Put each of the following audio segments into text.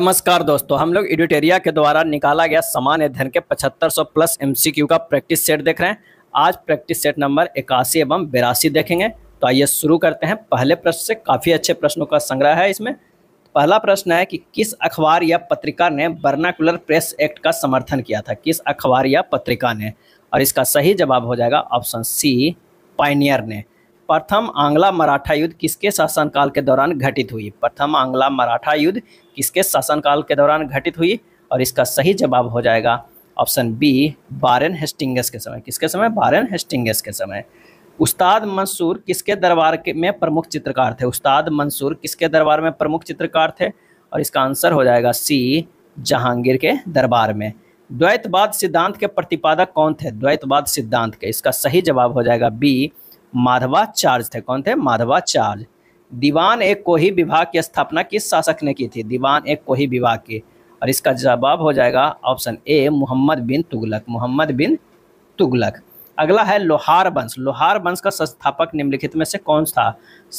नमस्कार दोस्तों हम लोग एडिटेरिया के द्वारा निकाला गया सामान्य अध्ययन के 7500 प्लस एमसीक्यू का प्रैक्टिस सेट देख रहे हैं आज प्रैक्टिस सेट नंबर इक्यासी एवं बिरासी देखेंगे तो आइए शुरू करते हैं पहले प्रश्न से काफ़ी अच्छे प्रश्नों का संग्रह है इसमें पहला प्रश्न है कि किस अखबार या पत्रिका ने बर्नाकुलर प्रेस एक्ट का समर्थन किया था किस अखबार या पत्रिका ने और इसका सही जवाब हो जाएगा ऑप्शन सी पाइनियर ने प्रथम आंग्ला मराठा युद्ध किसके शासनकाल के दौरान घटित हुई प्रथम आंग्ला मराठा युद्ध किसके शासनकाल के दौरान घटित हुई और इसका सही जवाब हो जाएगा ऑप्शन बी बारेन हेस्टिंगस के समय किसके समय बारेन हेस्टिंगस के समय उस्ताद मंसूर किसके दरबार के में प्रमुख चित्रकार थे उस्ताद मंसूर किसके दरबार में प्रमुख चित्रकार थे और इसका आंसर हो जाएगा सी जहांगीर के दरबार में द्वैतवाद सिद्धांत के प्रतिपादक कौन थे द्वैतवाद सिद्धांत के इसका सही जवाब हो जाएगा बी माधवाचार्य थे कौन थे माधवाचार्य दीवान एक कोही विभाग की स्थापना किस शासक ने की थी दीवान एक कोही विभाग की और इसका जवाब हो जाएगा ऑप्शन ए मोहम्मद बिन तुगलक मोहम्मद बिन तुगलक अगला है लोहार वंश लोहार वंश का संस्थापक निम्नलिखित में से कौन था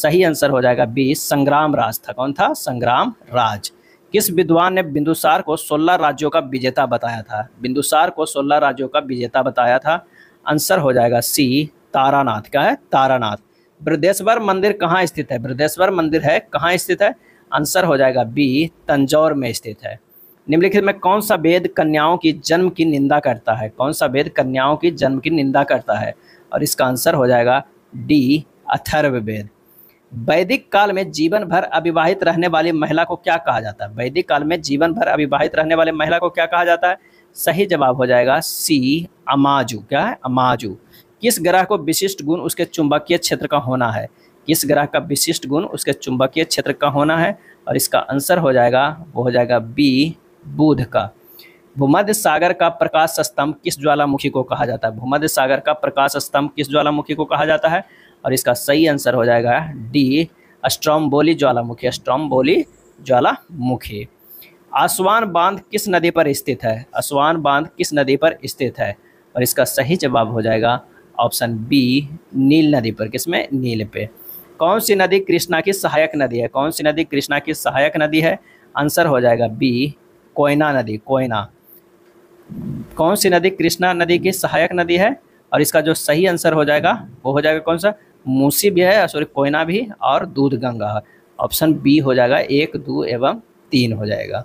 सही आंसर हो जाएगा बी संग्राम राज था कौन था संग्राम राज किस विद्वान ने बिंदुसार को 16 राज्यों का विजेता बताया था बिंदुसार को 16 राज्यों का विजेता बताया था आंसर हो जाएगा सी तारानाथ क्या है तारानाथ बृहदेश्वर मंदिर कहाँ स्थित है बृहदेश्वर मंदिर है कहाँ स्थित है आंसर हो जाएगा बी तंजौर में स्थित है निम्नलिखित में कौन सा वेद कन्याओं की जन्म की निंदा करता है कौन सा वेद कन्याओं की जन्म की निंदा करता है और इसका आंसर हो जाएगा डी अथर्व वेद वैदिक काल में जीवन भर अविवाहित रहने वाली महिला को क्या कहा जाता है वैदिक काल में जीवन भर अविवाहित रहने वाली महिला को क्या कहा जाता है सही जवाब हो जाएगा सी अमाजू क्या है अमाजू किस ग्रह को विशिष्ट गुण उसके चुंबकीय क्षेत्र का होना है किस ग्रह का विशिष्ट गुण उसके चुंबकीय क्षेत्र का होना है और इसका आंसर हो जाएगा वो हो जाएगा बी बुध का भूमध्य सागर का प्रकाश स्तंभ किस ज्वालामुखी को कहा जाता है भूमध्य सागर का प्रकाश स्तंभ किस ज्वालामुखी को कहा जाता है और इसका सही आंसर हो जाएगा डी बोली ज्वालामुखी बोली ज्वालामुखी आसवान बांध किस नदी पर स्थित है आसवान बांध किस नदी पर स्थित है और इसका सही जवाब हो जाएगा ऑप्शन बी नील नदी पर किसमें नील पे कौन सी नदी कृष्णा की सहायक नदी है कौन सी नदी कृष्णा की सहायक नदी है आंसर हो जाएगा बी कोयना नदी कोयना कौन सी नदी कृष्णा नदी की सहायक नदी है और इसका जो सही आंसर हो जाएगा वो हो जाएगा कौन सा मूसी भी है सॉरी कोयना भी और दूध गंगा ऑप्शन बी हो जाएगा एक दो एवं तीन हो जाएगा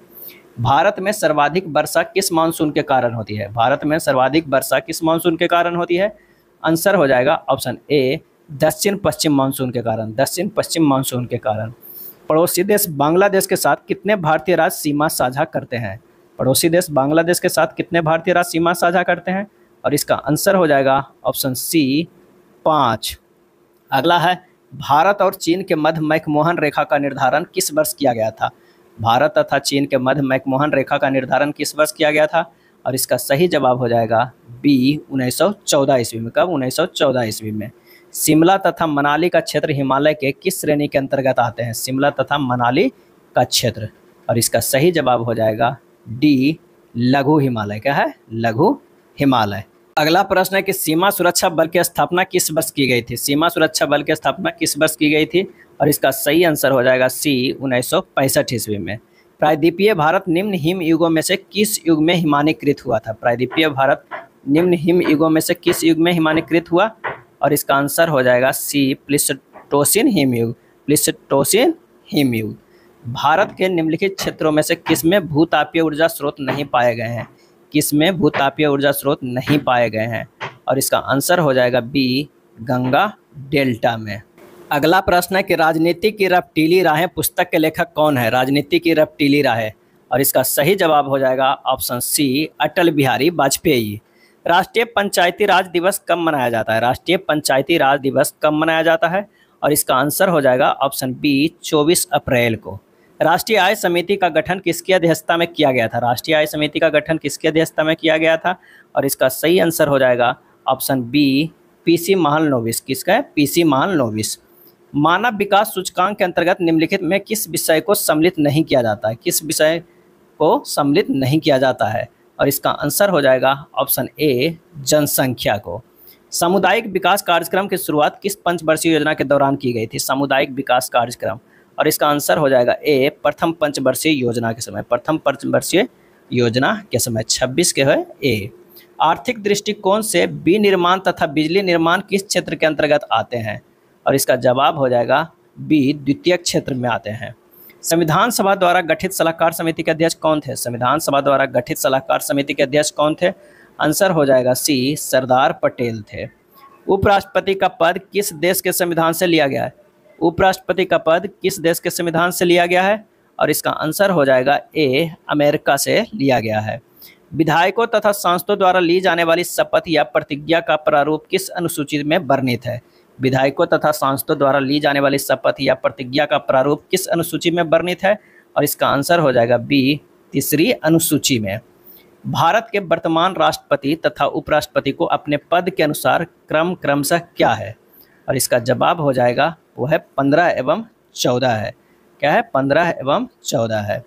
भारत में सर्वाधिक वर्षा किस मानसून के कारण होती है भारत में सर्वाधिक वर्षा किस मानसून के कारण होती है आंसर हो जाएगा ऑप्शन ए दक्षिण पश्चिम मानसून के कारण दक्षिण पश्चिम मानसून के कारण पड़ोसी देश बांग्लादेश के साथ कितने भारतीय राज्य सीमा साझा करते हैं पड़ोसी देश बांग्लादेश के साथ कितने भारतीय राज्य सीमा साझा करते हैं और इसका आंसर हो जाएगा ऑप्शन सी पाँच अगला है भारत और चीन के मध्य मैकमोहन रेखा का निर्धारण किस वर्ष किया गया था भारत तथा चीन के मध्य मैकमोहन रेखा का निर्धारण किस वर्ष किया गया था और इसका सही जवाब हो जाएगा बी 1914 ईस्वी में कब 1914 ईस्वी में शिमला तथा मनाली का क्षेत्र हिमालय के किस श्रेणी के अंतर्गत आते हैं शिमला तथा मनाली का क्षेत्र और इसका सही जवाब हो जाएगा डी लघु हिमालय क्या है लघु हिमालय अगला प्रश्न है कि सीमा सुरक्षा बल की स्थापना किस वर्ष की गई थी सीमा सुरक्षा बल की स्थापना किस वर्ष की गई थी और इसका सही आंसर हो जाएगा सी उन्नीस ईस्वी में प्रायद्वीपीय भारत निम्न हिम युगों में से किस युग में हिमानीकृत हुआ था प्रायद्वीपीय भारत निम्न हिम युगों में से किस युग में हिमानीकृत हुआ और इसका आंसर हो जाएगा सी प्लिसटोसिन हिमयुग प्लिसटोसिन हिमयुग भारत के निम्नलिखित क्षेत्रों में से किस में भूतापीय ऊर्जा स्रोत नहीं पाए गए हैं किस में भूतापीय ऊर्जा स्रोत नहीं पाए गए हैं और इसका आंसर हो जाएगा बी गंगा डेल्टा में अगला प्रश्न है कि राजनीति की रपटीली राहें पुस्तक के लेखक कौन है राजनीति की रपटीली राहें और इसका सही जवाब हो जाएगा ऑप्शन सी अटल बिहारी वाजपेयी राष्ट्रीय पंचायती राज दिवस कब मनाया जाता है राष्ट्रीय पंचायती राज दिवस कब मनाया जाता है और इसका आंसर हो जाएगा ऑप्शन बी 24 अप्रैल को राष्ट्रीय आय समिति का गठन किसकी अध्यक्षता में किया गया था राष्ट्रीय आय समिति का गठन किसकी अध्यक्षता में किया गया था और इसका सही आंसर हो जाएगा ऑप्शन बी पीसी महान नोविस किसका है पीसी महान नोविस मानव विकास सूचकांक के अंतर्गत निम्नलिखित में किस विषय को सम्मिलित नहीं किया जाता है किस विषय को सम्मिलित नहीं किया जाता है और इसका आंसर हो जाएगा ऑप्शन ए जनसंख्या को सामुदायिक विकास कार्यक्रम की शुरुआत किस पंचवर्षीय योजना के दौरान की गई थी सामुदायिक विकास कार्यक्रम और इसका आंसर हो जाएगा ए प्रथम पंचवर्षीय योजना के समय प्रथम पंचवर्षीय योजना के समय 26 के है ए आर्थिक दृष्टिकोण से विनिर्माण तथा बिजली निर्माण किस क्षेत्र के अंतर्गत आते हैं और इसका जवाब हो जाएगा बी द्वितीय क्षेत्र में आते हैं संविधान सभा द्वारा गठित सलाहकार समिति के अध्यक्ष कौन थे संविधान सभा द्वारा गठित सलाहकार समिति के अध्यक्ष कौन थे आंसर हो जाएगा सी सरदार पटेल थे उपराष्ट्रपति का पद किस देश के संविधान से लिया गया है उपराष्ट्रपति का पद किस देश के संविधान से लिया गया है और इसका आंसर हो जाएगा ए अमेरिका से लिया गया है विधायकों तथा सांसदों द्वारा ली जाने वाली शपथ या प्रतिज्ञा का प्रारूप किस अनुसूची में वर्णित है विधायकों तथा सांसदों द्वारा ली जाने वाली शपथ या प्रतिज्ञा का प्रारूप किस अनुसूची में वर्णित है और इसका आंसर हो जाएगा बी तीसरी अनुसूची में भारत के वर्तमान राष्ट्रपति तथा उपराष्ट्रपति को अपने पद के अनुसार क्रम क्रमशः क्या है और इसका जवाब हो जाएगा वो है पंद्रह एवं चौदह है क्या है पंद्रह एवं चौदह है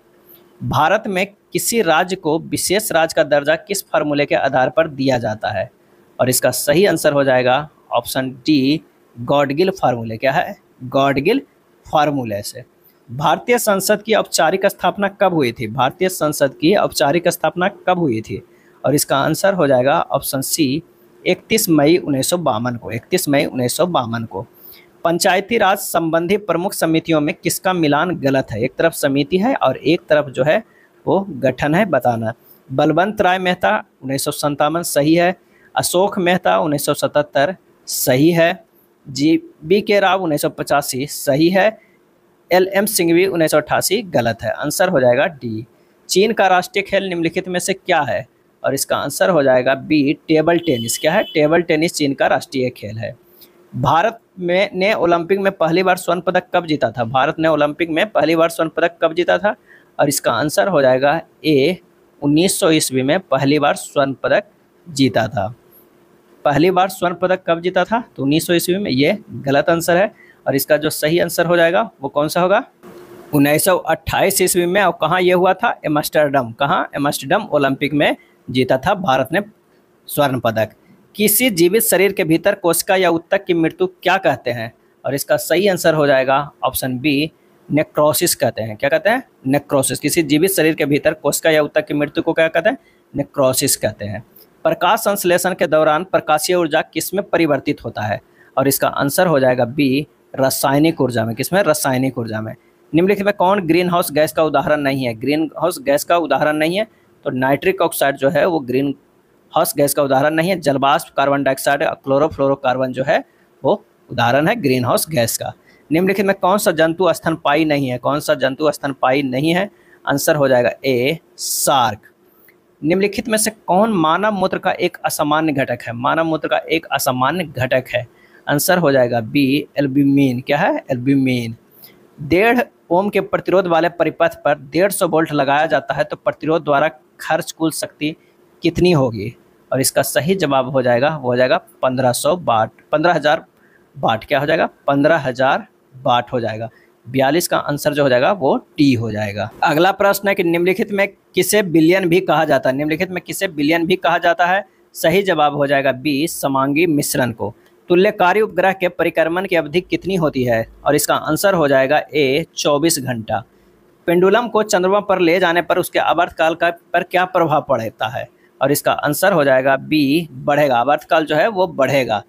भारत में किसी राज्य को विशेष राज्य का दर्जा किस फार्मूले के आधार पर दिया जाता है और इसका सही आंसर हो जाएगा ऑप्शन डी गॉडगिल फार्मूले क्या है गॉडगिल फार्मूले से भारतीय संसद की औपचारिक स्थापना कब हुई थी भारतीय संसद की औपचारिक स्थापना कब हुई थी और इसका आंसर हो जाएगा ऑप्शन सी 31 मई उन्नीस को 31 मई उन्नीस को पंचायती राज संबंधी प्रमुख समितियों में किसका मिलान गलत है एक तरफ समिति है और एक तरफ जो है वो गठन है बताना बलवंत राय मेहता उन्नीस सही है अशोक मेहता उन्नीस सही है जी बी के राव उन्नीस सही है एल एम सिंघवी उन्नीस गलत है आंसर हो जाएगा डी चीन का राष्ट्रीय खेल निम्नलिखित में से क्या है और इसका आंसर हो जाएगा बी टेबल टेनिस क्या है टेबल टेनिस चीन का राष्ट्रीय खेल है भारत में ने ओलंपिक में पहली बार स्वर्ण पदक कब जीता था भारत ने ओलंपिक में पहली बार स्वर्ण पदक कब जीता था और इसका आंसर हो जाएगा ए सौ ईस्वी में पहली बार स्वर्ण पदक जीता था पहली बार स्वर्ण पदक कब जीता था तो उन्नीस सौ ईस्वी में ये गलत आंसर है और इसका जो सही आंसर हो जाएगा वो कौन सा होगा उन्नीस सौ अट्ठाईस ईस्वी में और कहाँ ये हुआ था एमस्टरडम कहाँ एमस्टरडम ओलंपिक में जीता था भारत ने स्वर्ण पदक किसी जीवित शरीर के भीतर कोशिका या उत्तक की मृत्यु क्या कहते हैं और इसका सही आंसर हो जाएगा ऑप्शन बी नेक्रोसिस कहते हैं क्या कहते हैं नेक्रोसिस किसी जीवित शरीर के भीतर कोशिका या उत्तक की मृत्यु को क्या कहते हैं नेक्रोसिस कहते हैं प्रकाश संश्लेषण के दौरान प्रकाशीय ऊर्जा किस में परिवर्तित होता है और इसका आंसर हो जाएगा बी रासायनिक ऊर्जा में किसमें रासायनिक ऊर्जा में निम्नलिखित में कौन ग्रीन हाउस गैस का उदाहरण नहीं है ग्रीन हाउस गैस का उदाहरण नहीं है तो नाइट्रिक ऑक्साइड जो है वो ग्रीन हाउस गैस का उदाहरण नहीं है जलवाष्प कार्बन डाइऑक्साइड क्लोरोफ्लोरोकार्बन जो है वो उदाहरण है ग्रीन हाउस गैस का निम्नलिखित में कौन सा जंतु पाई नहीं है कौन सा जंतु पाई नहीं है आंसर हो जाएगा ए सार्क निम्नलिखित में से कौन मानव मूत्र का एक असामान्य घटक है मानव मूत्र का एक असामान्य घटक है आंसर हो जाएगा बी एल्ब्यूमिन क्या है एल्ब्यूमिन डेढ़ ओम के प्रतिरोध वाले परिपथ पर डेढ़ सौ वोल्ट लगाया जाता है तो प्रतिरोध द्वारा खर्च कुल शक्ति कितनी होगी और इसका सही जवाब हो जाएगा वो हो जाएगा पंद्रह सौ बाट पंद्रह हज़ार बाट क्या हो जाएगा पंद्रह हज़ार बाट हो जाएगा बयालीस का आंसर जो हो जाएगा वो टी हो जाएगा अगला प्रश्न है कि निम्नलिखित में किसे बिलियन भी कहा जाता है निम्नलिखित में किसे बिलियन भी कहा जाता है सही जवाब हो जाएगा बी समांगी मिश्रण को तुल्यकारी उपग्रह के परिक्रमण की अवधि कितनी होती है और इसका आंसर हो जाएगा ए चौबीस घंटा पेंडुलम को चंद्रमा पर ले जाने पर उसके आवर्त काल का पर क्या प्रभाव पड़ता है और इसका आंसर हो जाएगा बी बढ़ेगा आवर्त काल जो है वो बढ़ेगा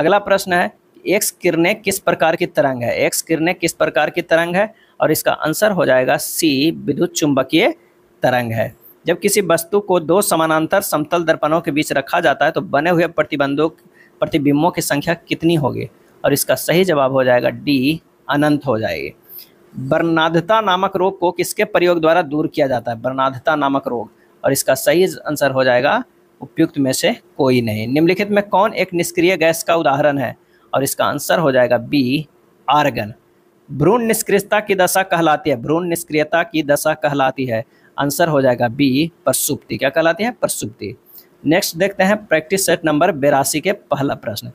अगला प्रश्न है एक्स किरणें किस प्रकार की तरंग है एक्स किरणें किस प्रकार की तरंग है और इसका आंसर हो जाएगा सी विद्युत चुंबकीय तरंग है जब किसी वस्तु को दो समानांतर समतल दर्पणों के बीच रखा जाता है तो बने हुए प्रतिबंधों प्रतिबिंबों की संख्या कितनी होगी और इसका सही जवाब हो जाएगा डी अनंत हो जाएगी बर्नाधता नामक रोग को किसके प्रयोग द्वारा दूर किया जाता है बर्नाधता नामक रोग और इसका सही आंसर हो जाएगा उपयुक्त में से कोई नहीं निम्नलिखित में कौन एक निष्क्रिय गैस का उदाहरण है और इसका आंसर हो जाएगा बी आर्गन भ्रूण निष्क्रियता की दशा कहलाती है भ्रूण निष्क्रियता की दशा कहलाती है आंसर हो जाएगा बी प्रसुप्ति क्या कहलाती है प्रसुप्ति नेक्स्ट देखते हैं प्रैक्टिस सेट नंबर बेरासी के पहला प्रश्न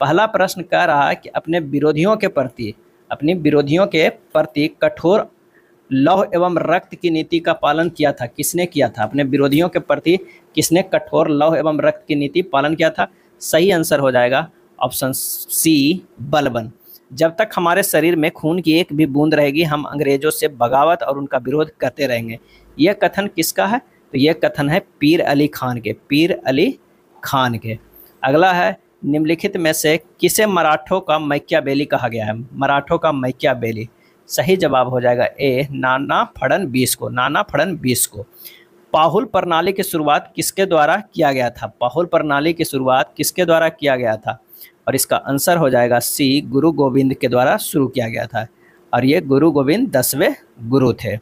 पहला प्रश्न कह रहा है कि अपने विरोधियों के प्रति अपने विरोधियों के प्रति कठोर लौह एवं रक्त की नीति का पालन किया था किसने किया था अपने विरोधियों के प्रति किसने कठोर लौह एवं रक्त की नीति पालन किया था सही आंसर हो जाएगा ऑप्शन सी बलबन जब तक हमारे शरीर में खून की एक भी बूंद रहेगी हम अंग्रेजों से बगावत और उनका विरोध करते रहेंगे यह कथन किसका है तो यह कथन है पीर अली खान के पीर अली खान के अगला है निम्नलिखित में से किसे मराठों का मैक्याबेली कहा गया है मराठों का बेली सही जवाब हो जाएगा ए नाना फड़न बीस को नाना फड़न बीस को पाहुल प्रणाली की शुरुआत किसके द्वारा किया गया था पाहुल प्रणाली की शुरुआत किसके द्वारा किया गया था और इसका आंसर हो जाएगा सी गुरु गोविंद के द्वारा शुरू किया गया था और ये गुरु गोविंद दसवें गुरु थे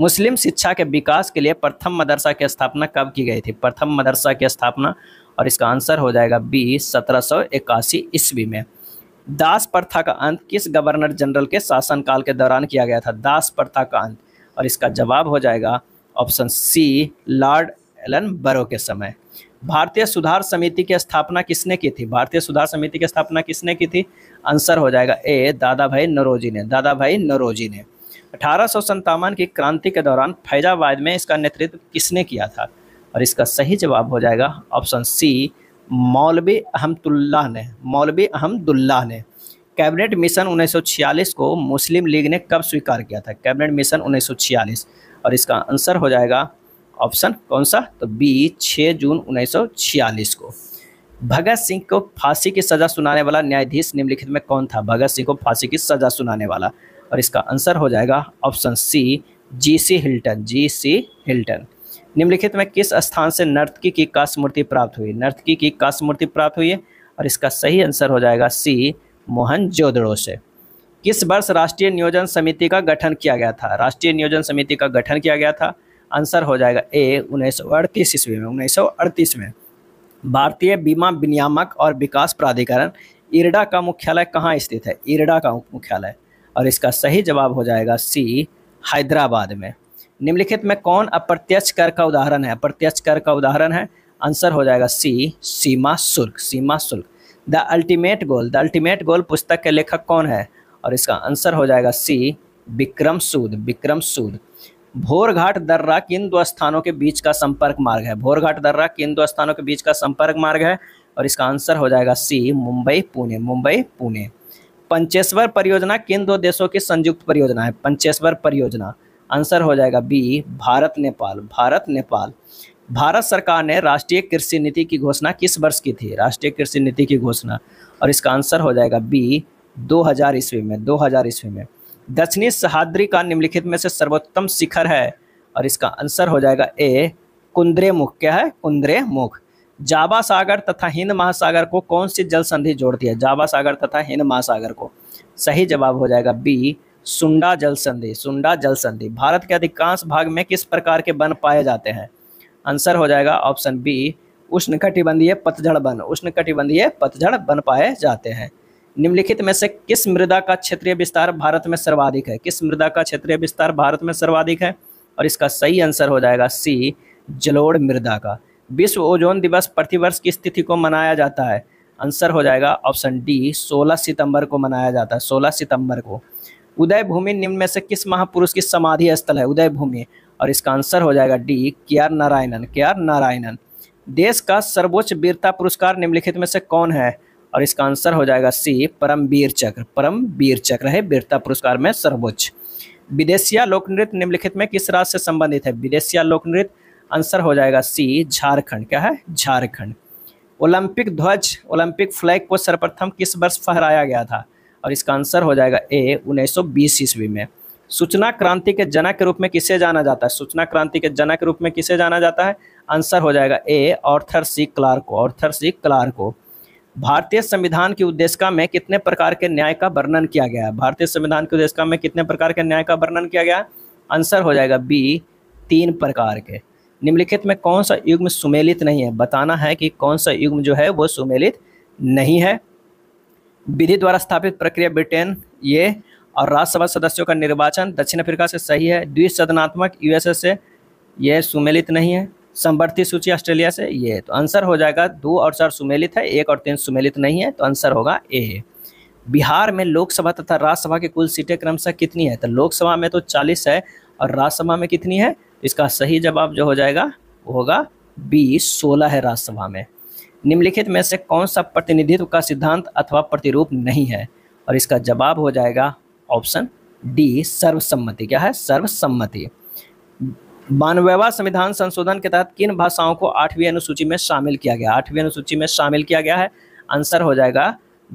मुस्लिम शिक्षा के विकास के लिए प्रथम मदरसा की स्थापना कब की गई थी प्रथम मदरसा की स्थापना और इसका आंसर हो जाएगा बी सत्रह ईस्वी में दास प्रथा का अंत किस गवर्नर जनरल के शासनकाल के दौरान किया गया था दास प्रथा का अंत और इसका जवाब हो जाएगा ऑप्शन सी लॉर्ड एलन बरो के समय भारतीय सुधार समिति की स्थापना किसने की थी भारतीय सुधार समिति की स्थापना किसने की थी आंसर हो जाएगा ए दादा भाई नरोजी ने दादा भाई नरोजी ने अठारह की क्रांति के दौरान फैजाबाद में इसका नेतृत्व किसने किया था और इसका सही जवाब हो जाएगा ऑप्शन सी मौलवी अहमदुल्लाह ने मौलवी अहमदुल्लाह ने कैबिनेट मिशन 1946 को मुस्लिम लीग ने कब स्वीकार किया था कैबिनेट मिशन 1946 और इसका आंसर हो जाएगा ऑप्शन कौन सा तो बी 6 जून 1946 को भगत सिंह को फांसी की सजा सुनाने वाला न्यायाधीश निम्नलिखित में कौन था भगत सिंह को फांसी की सजा सुनाने वाला और इसका आंसर हो जाएगा option C G C Hilton G C Hilton निम्नलिखित में किस स्थान से नर्तकी की काश मूर्ति प्राप्त हुई नर्तकी की काश मूर्ति प्राप्त हुई है और इसका सही आंसर हो जाएगा सी मोहन जोदड़ो से किस वर्ष राष्ट्रीय नियोजन समिति का गठन किया गया था राष्ट्रीय नियोजन समिति का गठन किया गया था आंसर हो जाएगा ए उन्नीस सौ अड़तीस ईस्वी में उन्नीस सौ अड़तीस में भारतीय बीमा विनियामक और विकास प्राधिकरण इरडा का मुख्यालय कहाँ स्थित है इरडा का मुख्यालय और इसका सही जवाब हो जाएगा सी हैदराबाद में निम्नलिखित में कौन अप्रत्यक्ष कर का उदाहरण है अप्रत्यक्ष कर का उदाहरण है आंसर हो जाएगा सी सीमा शुल्क सीमा शुल्क the ultimate goal the ultimate goal पुस्तक के लेखक कौन है और इसका आंसर हो जाएगा सी विक्रम सूद विक्रम सूद भोरघाट दर्रा किन दो स्थानों के बीच का संपर्क मार्ग है भोरघाट दर्रा किन दो स्थानों के बीच का संपर्क मार्ग है और इसका आंसर हो जाएगा सी मुंबई पुणे मुंबई पुणे पंचेश्वर परियोजना किन दो देशों की संयुक्त परियोजना है पंचेश्वर परियोजना आंसर हो जाएगा बी भारत नेपाल भारत नेपाल भारत सरकार ने राष्ट्रीय कृषि नीति की घोषणा किस वर्ष की थी राष्ट्रीय कृषि नीति की घोषणा और इसका आंसर हो जाएगा बी 2000 ईस्वी में 2000 ईस्वी में दक्षिणी सहाद्री का निम्नलिखित में से सर्वोत्तम शिखर है और इसका आंसर हो जाएगा ए कुंद्रे मुख क्या है कुंद्रे मुख जावा सागर तथा हिंद महासागर को कौन सी जल संधि जोड़ती है जावा सागर तथा हिंद महासागर को सही जवाब हो जाएगा बी सुंडा जल संधि सुंडा जल संधि भारत के अधिकांश भाग में किस प्रकार के वन पाए जाते हैं आंसर हो जाएगा ऑप्शन बी उष्णकटिबंधीय पतझड़ वन उष्णकटिबंधीय पतझड़ वन पाए जाते हैं निम्नलिखित में से किस मृदा का क्षेत्रीय विस्तार भारत में सर्वाधिक है किस मृदा का क्षेत्रीय विस्तार भारत में सर्वाधिक है और इसका सही आंसर हो जाएगा सी जलोड़ मृदा का विश्व ओजोन दिवस प्रतिवर्ष की स्थिति को मनाया जाता है आंसर हो जाएगा ऑप्शन डी 16 सितंबर को मनाया जाता है 16 सितंबर को उदय भूमि निम्न में से किस महापुरुष की समाधि स्थल है उदय भूमि और इसका आंसर हो जाएगा डी के आर नारायणन के आर नारायणन देश का सर्वोच्च वीरता पुरस्कार निम्नलिखित में से कौन है और इसका आंसर हो जाएगा सी परमवीर चक्र परमवीर चक्र है वीरता पुरस्कार में सर्वोच्च विदेशिया लोक नृत्य निम्नलिखित में किस राज्य से संबंधित है विदेशिया लोक नृत्य आंसर हो जाएगा सी झारखंड क्या है झारखंड ओलंपिक ध्वज ओलंपिक फ्लैग को सर्वप्रथम किस वर्ष फहराया गया था और इसका आंसर हो जाएगा ए 1920 ईस्वी में सूचना क्रांति के जनक के रूप में किसे जाना जाता है सूचना क्रांति के जनक के रूप में किसे जाना जाता है आंसर हो जाएगा ए ऑर्थर सी क्लार्को ऑर्थर सी क्लार्को भारतीय संविधान की उद्देशिका में कितने प्रकार के न्याय का वर्णन किया गया है भारतीय संविधान की उद्देशिका में कितने प्रकार के न्याय का वर्णन किया गया आंसर हो जाएगा बी तीन प्रकार के निम्नलिखित में कौन सा युग्म सुमेलित नहीं है बताना है कि कौन सा युग्म जो है वो सुमेलित नहीं है विधि द्वारा स्थापित प्रक्रिया ब्रिटेन ये और राज्यसभा सदस्यों का निर्वाचन दक्षिण अफ्रीका से सही है द्विसदनात्मक यूएसए से यह सुमेलित नहीं है संवर्ती सूची ऑस्ट्रेलिया से ये तो आंसर हो जाएगा दो और चार सुमेलित है एक और तीन सुमेलित नहीं है तो आंसर होगा ए बिहार में लोकसभा तथा राज्यसभा की कुल सीटें क्रमशः कितनी है तो लोकसभा में तो चालीस है और राज्यसभा में कितनी है इसका सही जवाब जो हो जाएगा वो होगा बी सोलह है राज्यसभा में निम्नलिखित में से कौन सा प्रतिनिधित्व का सिद्धांत अथवा प्रतिरूप नहीं है और इसका जवाब हो जाएगा ऑप्शन डी सर्वसम्मति क्या है सर्वसम्मति मानवेवा संविधान संशोधन के तहत किन भाषाओं को आठवीं अनुसूची में शामिल किया गया आठवीं अनुसूची में शामिल किया गया है आंसर हो जाएगा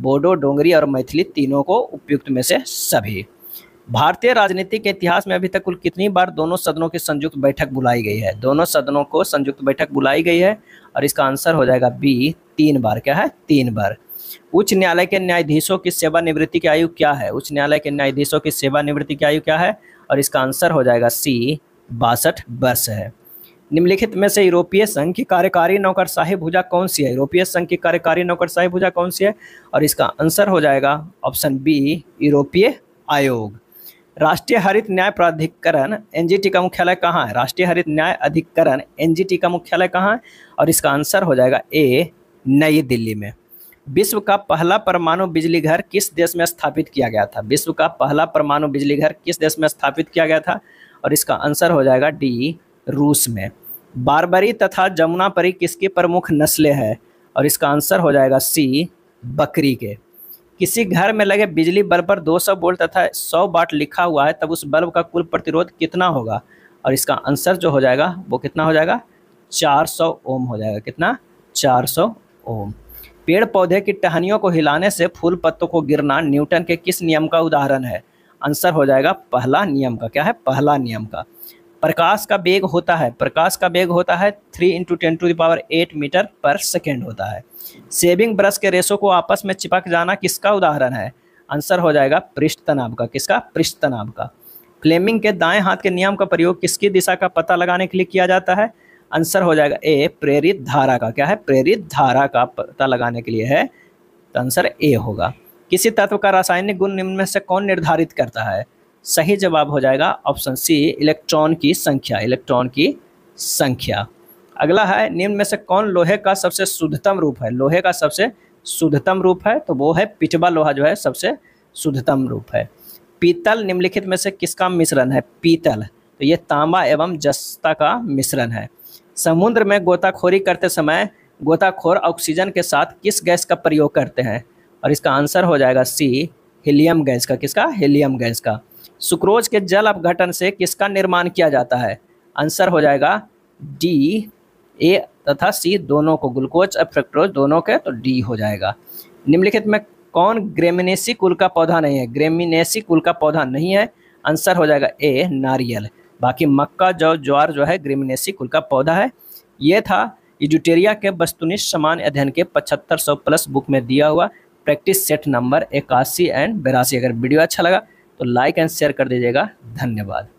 बोडो डोंगरी और मैथिली तीनों को उपयुक्त में से सभी भारतीय राजनीति के इतिहास में अभी तक कुल कितनी बार दोनों सदनों की संयुक्त बैठक बुलाई गई है दोनों सदनों को संयुक्त बैठक बुलाई गई है और इसका आंसर हो जाएगा बी तीन बार क्या है तीन बार उच्च न्यायालय के न्यायाधीशों की सेवानिवृत्ति की आयु क्या है उच्च न्यायालय के न्यायाधीशों की सेवानिवृत्ति की आयु क्या है और इसका आंसर हो जाएगा सी बासठ वर्ष है निम्नलिखित में से यूरोपीय संघ की कार्यकारी नौकरशाही भुजा कौन सी है यूरोपीय संघ की कार्यकारी नौकरशाही भुजा कौन सी है और इसका आंसर हो जाएगा ऑप्शन बी यूरोपीय आयोग राष्ट्रीय हरित न्याय प्राधिकरण एनजीटी का मुख्यालय कहाँ है राष्ट्रीय हरित न्याय अधिकरण एनजीटी का मुख्यालय कहाँ है और इसका आंसर हो जाएगा ए नई दिल्ली में विश्व का पहला परमाणु बिजली घर किस देश में स्थापित किया गया था विश्व का पहला परमाणु बिजली घर किस देश में स्थापित किया गया था और इसका आंसर हो जाएगा डी रूस में बारबरी तथा जमुना परी किसकी प्रमुख नस्लें हैं और इसका आंसर हो जाएगा सी बकरी के किसी घर में लगे बिजली बल्ब पर 200 बोल्ट तथा 100 बाट लिखा हुआ है तब उस बल्ब का कुल प्रतिरोध कितना होगा और इसका आंसर जो हो जाएगा वो कितना हो जाएगा 400 ओम हो जाएगा कितना 400 ओम पेड़ पौधे की टहनियों को हिलाने से फूल पत्तों को गिरना न्यूटन के किस नियम का उदाहरण है आंसर हो जाएगा पहला नियम का क्या है पहला नियम का प्रकाश का वेग होता है प्रकाश का वेग होता है three into ten to the power eight metre per second होता है सेविंग ब्रश के रेशों को आपस में चिपक जाना किसका उदाहरण है आंसर हो जाएगा पृष्ठ तनाव का किसका पृष्ठ तनाव का फ्लेमिंग के दाएं हाथ के नियम का प्रयोग किसकी दिशा का पता लगाने के लिए किया जाता है आंसर हो जाएगा ए प्रेरित धारा का क्या है प्रेरित धारा का पता लगाने के लिए है तो आंसर ए होगा किसी तत्व का रासायनिक गुण निम्न में से कौन निर्धारित करता है सही जवाब हो जाएगा ऑप्शन सी इलेक्ट्रॉन की संख्या इलेक्ट्रॉन की संख्या अगला है निम्न में से कौन लोहे का सबसे शुद्धतम रूप है लोहे का सबसे शुद्धतम रूप है तो वो है पिटवा लोहा जो है सबसे शुद्धतम रूप है पीतल निम्नलिखित में से किसका मिश्रण है पीतल तो ये तांबा एवं जस्ता का मिश्रण है समुद्र में गोताखोरी करते समय गोताखोर ऑक्सीजन के साथ किस गैस का प्रयोग करते हैं और इसका आंसर हो जाएगा सी हीलियम गैस का किसका हीलियम गैस का सुक्रोज के जल अपघटन से किसका निर्माण किया जाता है आंसर हो जाएगा डी ए तथा सी दोनों को ग्लूकोज और फ्रक्टोज दोनों के तो डी हो जाएगा निम्नलिखित में कौन ग्रेमिनेसी कुल का पौधा नहीं है ग्रेमिनेसी कुल का पौधा नहीं है आंसर हो जाएगा ए नारियल बाकी मक्का जौ ज्वार जो है ग्रेमिनेसी कुल का पौधा है ये था इजुटेरिया के वस्तुनिष्ठ समान अध्ययन के सौ प्लस बुक में दिया हुआ प्रैक्टिस सेट नंबर इक्यासी एंड बिरासी अगर वीडियो अच्छा लगा तो लाइक एंड शेयर कर दीजिएगा धन्यवाद